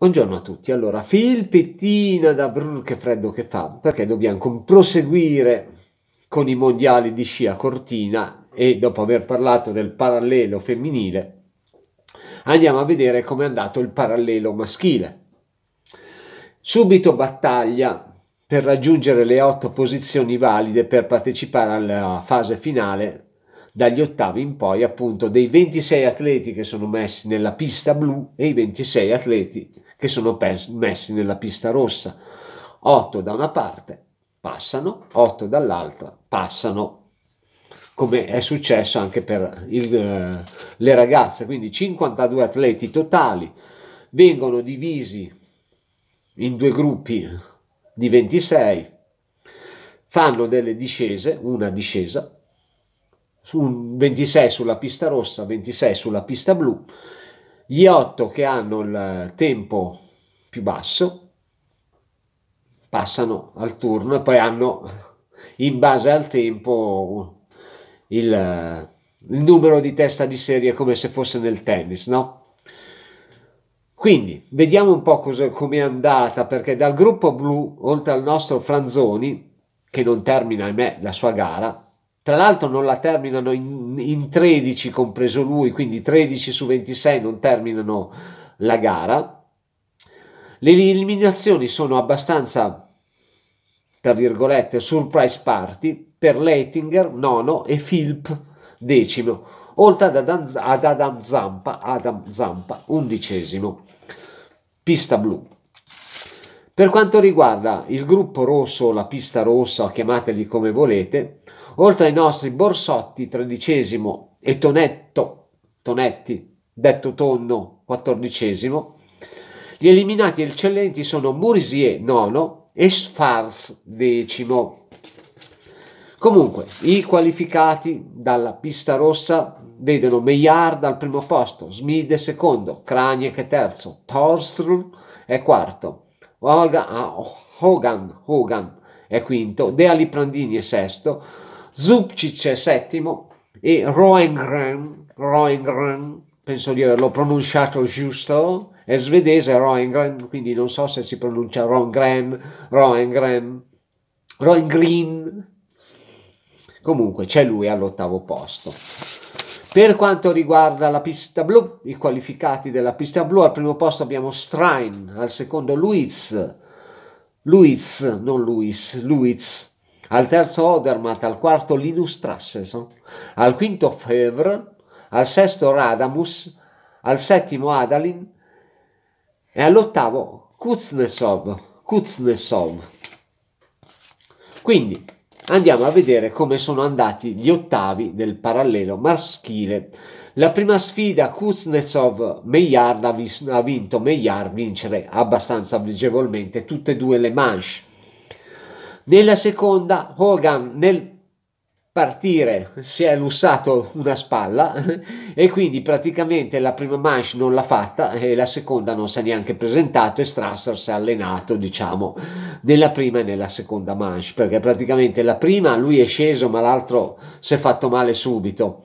Buongiorno a tutti, allora filpettina da brr che freddo che fa, perché dobbiamo proseguire con i mondiali di scia Cortina e dopo aver parlato del parallelo femminile andiamo a vedere come è andato il parallelo maschile. Subito battaglia per raggiungere le otto posizioni valide per partecipare alla fase finale dagli ottavi in poi appunto dei 26 atleti che sono messi nella pista blu e i 26 atleti che sono messi nella pista rossa. 8 da una parte passano, 8 dall'altra passano, come è successo anche per il, eh, le ragazze. Quindi 52 atleti totali vengono divisi in due gruppi di 26, fanno delle discese, una discesa, su 26 sulla pista rossa, 26 sulla pista blu gli 8 che hanno il tempo più basso passano al turno e poi hanno in base al tempo il, il numero di testa di serie come se fosse nel tennis, no? Quindi vediamo un po' come è andata, perché dal gruppo blu, oltre al nostro Franzoni, che non termina ahimè la sua gara, tra l'altro non la terminano in, in 13, compreso lui, quindi 13 su 26 non terminano la gara. Le eliminazioni sono abbastanza tra virgolette, surprise party per Leitinger, nono, e Philp, decimo, oltre ad Adam, ad Adam, Zampa, Adam Zampa, undicesimo, pista blu. Per quanto riguarda il gruppo rosso, la pista rossa, chiamateli come volete, oltre ai nostri Borsotti, tredicesimo, e Tonetto, Tonetti, detto Tonno, quattordicesimo, gli eliminati eccellenti sono Murisier, nono, e Sfars, decimo. Comunque, i qualificati dalla pista rossa vedono Meillard al primo posto, Smide secondo, Kraniek terzo, Torstrul è quarto, ah, Hogan, Hogan è quinto, De Aliprandini è sesto, Zubcic è settimo e Roengren, Roengren, penso di averlo pronunciato giusto, è svedese Roengren, quindi non so se si pronuncia Roengren, Roengren, Roengren. Comunque c'è lui all'ottavo posto. Per quanto riguarda la pista blu, i qualificati della pista blu, al primo posto abbiamo Strain, al secondo Luiz, Luiz, non Luiz, Luiz, al terzo Odermatt, al quarto Linus Trasseson, al quinto Fevre, al sesto Radamus, al settimo Adalin e all'ottavo Kuznetsov. Kuznetsov. Quindi andiamo a vedere come sono andati gli ottavi del parallelo maschile. La prima sfida Kuznetsov-Meillard ha, vinto Meillard vincere abbastanza agevolmente tutte e due le manche nella seconda Hogan nel partire si è lussato una spalla e quindi praticamente la prima manche non l'ha fatta e la seconda non si è neanche presentato e Strasser si è allenato diciamo nella prima e nella seconda manche perché praticamente la prima lui è sceso ma l'altro si è fatto male subito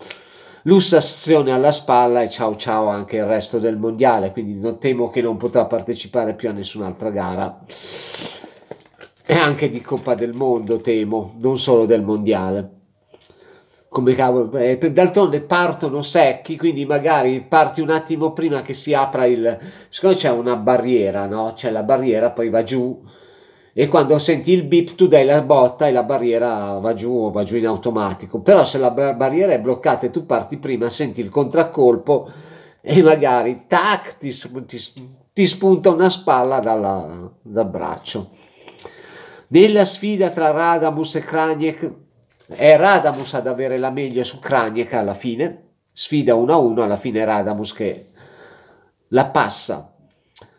lussazione alla spalla e ciao ciao anche il resto del mondiale quindi non temo che non potrà partecipare più a nessun'altra gara e anche di Coppa del Mondo, temo, non solo del Mondiale. Come cavolo, eh, d'altronde partono secchi, quindi magari parti un attimo prima che si apra il... Secondo me c'è una barriera, no? C'è la barriera, poi va giù e quando senti il beep tu dai la botta e la barriera va giù o va giù in automatico. Però se la barriera è bloccata e tu parti prima, senti il contraccolpo e magari tac, ti, ti, ti spunta una spalla dalla, dal braccio. Nella sfida tra Radamus e Kranjek, è Radamus ad avere la meglio su Kranjek alla fine, sfida 1-1, alla fine Radamus che la passa.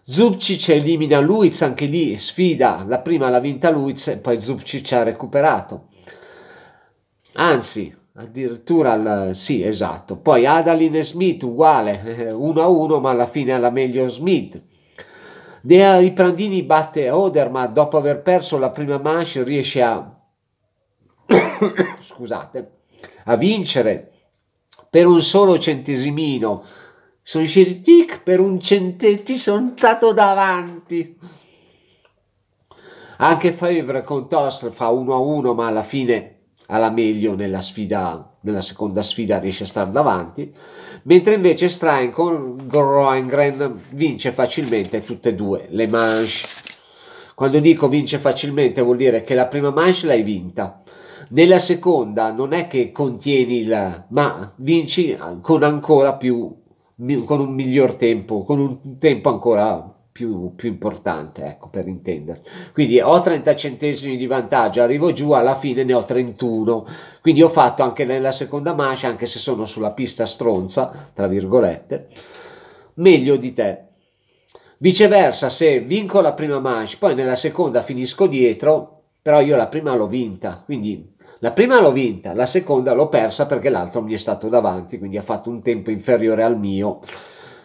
Zubcic elimina Luiz, anche lì sfida, la prima l'ha vinta Luiz e poi Zubcic ha recuperato. Anzi, addirittura, il, sì, esatto. Poi Adalin e Smith uguale, 1-1, ma alla fine ha la meglio Smith. Nea Riprandini batte Oder, ma dopo aver perso la prima manche riesce a, scusate, a vincere per un solo centesimino. Sono scesi tic per un centesimo, ti sono stato davanti. Anche Favre con Tost fa 1 a 1, ma alla fine alla meglio nella, sfida, nella seconda sfida riesce a stare davanti, mentre invece Strain con Groengren vince facilmente tutte e due le manche. Quando dico vince facilmente vuol dire che la prima manche l'hai vinta, nella seconda non è che contieni il ma vinci con ancora più con un miglior tempo, con un tempo ancora più, più importante, ecco, per intendere. Quindi ho 30 centesimi di vantaggio, arrivo giù, alla fine ne ho 31. Quindi ho fatto anche nella seconda mancia, anche se sono sulla pista stronza, tra virgolette, meglio di te. Viceversa, se vinco la prima manche, poi nella seconda finisco dietro, però io la prima l'ho vinta, quindi la prima l'ho vinta, la seconda l'ho persa perché l'altro mi è stato davanti, quindi ha fatto un tempo inferiore al mio,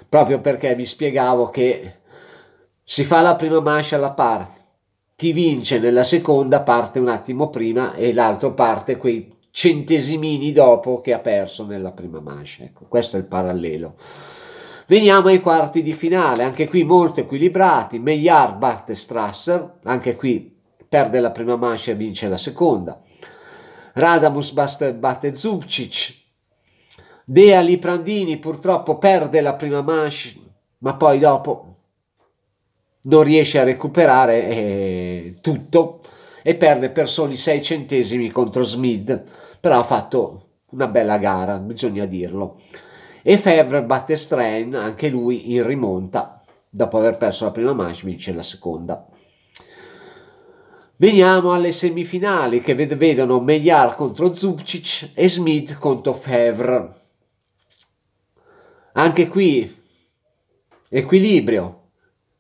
proprio perché vi spiegavo che si fa la prima mancia alla parte, chi vince nella seconda parte un attimo prima e l'altro parte quei centesimini dopo che ha perso nella prima mancia. Ecco, questo è il parallelo. Veniamo ai quarti di finale, anche qui molto equilibrati, Meillard batte Strasser, anche qui perde la prima mancia e vince la seconda, Radamus batte Zubcic, Dea Liprandini purtroppo perde la prima mancia, ma poi dopo non riesce a recuperare eh, tutto e perde per soli 6 centesimi contro Smith, però ha fatto una bella gara, bisogna dirlo. E Fevre batte Strain, anche lui in rimonta, dopo aver perso la prima match vince la seconda. Veniamo alle semifinali che vedono Meiar contro Zubcic e Smith contro Fevre. Anche qui equilibrio,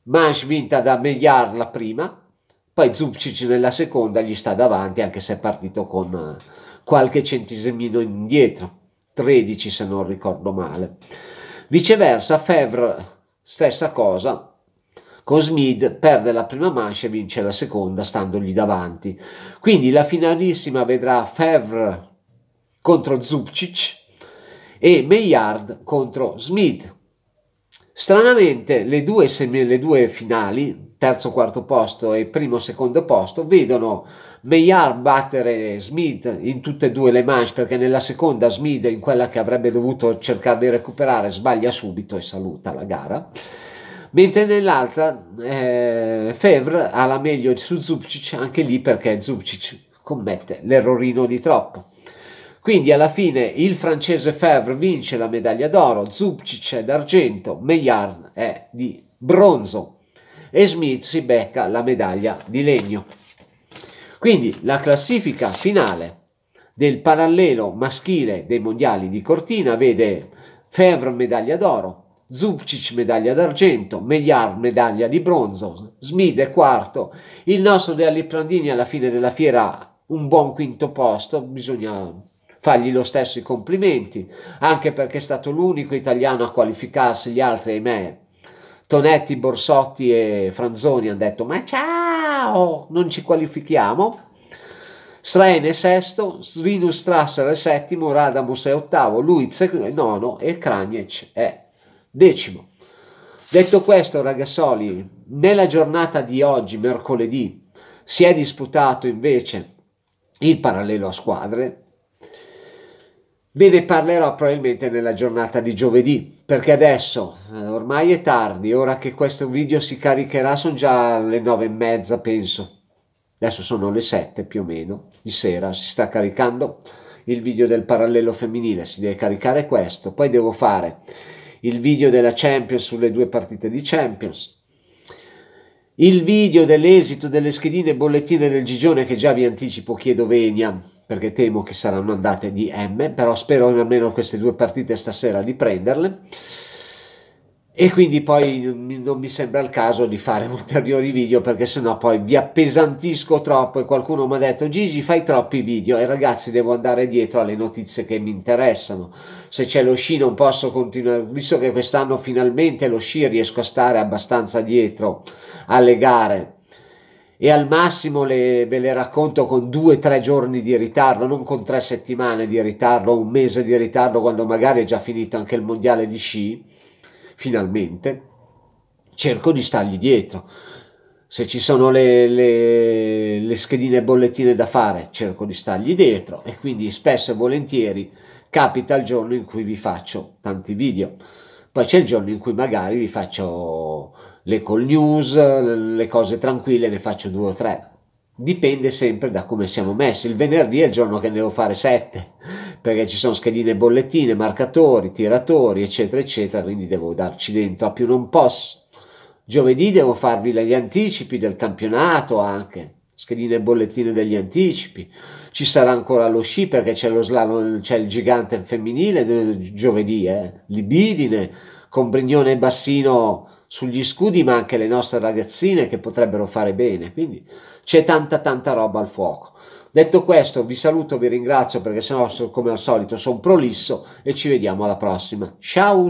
Manch vinta da Megliar la prima, poi Zubcic nella seconda gli sta davanti anche se è partito con eh, qualche centesimino indietro, 13 se non ricordo male. Viceversa Fevre stessa cosa, con Smith perde la prima mancia e vince la seconda standogli davanti. Quindi la finalissima vedrà Fevre contro Zubcic e Maillard contro Smith. Stranamente le due, le due finali, terzo quarto posto e primo secondo posto, vedono Meillard battere Smith in tutte e due le manche perché nella seconda Smith in quella che avrebbe dovuto cercare di recuperare sbaglia subito e saluta la gara mentre nell'altra eh, Fevre ha la meglio su Zubcic anche lì perché Zubcic commette l'errorino di troppo quindi alla fine il francese Fevre vince la medaglia d'oro, Zubcic è d'argento, Meillard è di bronzo e Smith si becca la medaglia di legno. Quindi la classifica finale del parallelo maschile dei mondiali di Cortina vede Fevre medaglia d'oro, Zubcic medaglia d'argento, Meillard medaglia di bronzo, Smith è quarto, il nostro De Alli Prandini alla fine della fiera un buon quinto posto, bisogna fargli lo stesso i complimenti, anche perché è stato l'unico italiano a qualificarsi, gli altri ahimè. Tonetti, Borsotti e Franzoni hanno detto ma ciao, non ci qualifichiamo. Sraen sesto, Srinus Strasser è settimo, Radamus è ottavo, Luiz è nono e Kranjec è decimo. Detto questo, ragazzoli, nella giornata di oggi, mercoledì, si è disputato invece il parallelo a squadre Ve ne parlerò probabilmente nella giornata di giovedì, perché adesso eh, ormai è tardi, ora che questo video si caricherà sono già le nove e mezza penso. Adesso sono le sette più o meno di sera, si sta caricando il video del parallelo femminile, si deve caricare questo, poi devo fare il video della Champions sulle due partite di Champions, il video dell'esito delle schedine e bollettine del Gigione che già vi anticipo chiedo venia perché temo che saranno andate di M, però spero almeno queste due partite stasera di prenderle. E quindi poi non mi sembra il caso di fare ulteriori video perché sennò poi vi appesantisco troppo e qualcuno mi ha detto Gigi fai troppi video e ragazzi devo andare dietro alle notizie che mi interessano. Se c'è lo sci non posso continuare, visto che quest'anno finalmente lo sci riesco a stare abbastanza dietro alle gare e al massimo le, ve le racconto con due o tre giorni di ritardo, non con tre settimane di ritardo, un mese di ritardo quando magari è già finito anche il mondiale di sci, finalmente, cerco di stargli dietro. Se ci sono le, le, le schedine bollettine da fare, cerco di stargli dietro e quindi spesso e volentieri capita il giorno in cui vi faccio tanti video. Poi c'è il giorno in cui magari vi faccio le call news, le cose tranquille ne faccio due o tre. Dipende sempre da come siamo messi. Il venerdì è il giorno che ne devo fare sette, perché ci sono schedine bollettine, marcatori, tiratori, eccetera, eccetera, quindi devo darci dentro a più non posso. Giovedì devo farvi gli anticipi del campionato anche, schedine bollettine degli anticipi. Ci sarà ancora lo sci perché c'è lo slalom, c'è il gigante femminile giovedì, eh? libidine, con Brignone e Bassino sugli scudi, ma anche le nostre ragazzine che potrebbero fare bene. Quindi c'è tanta tanta roba al fuoco. Detto questo, vi saluto, vi ringrazio perché sennò come al solito sono prolisso e ci vediamo alla prossima. Ciao!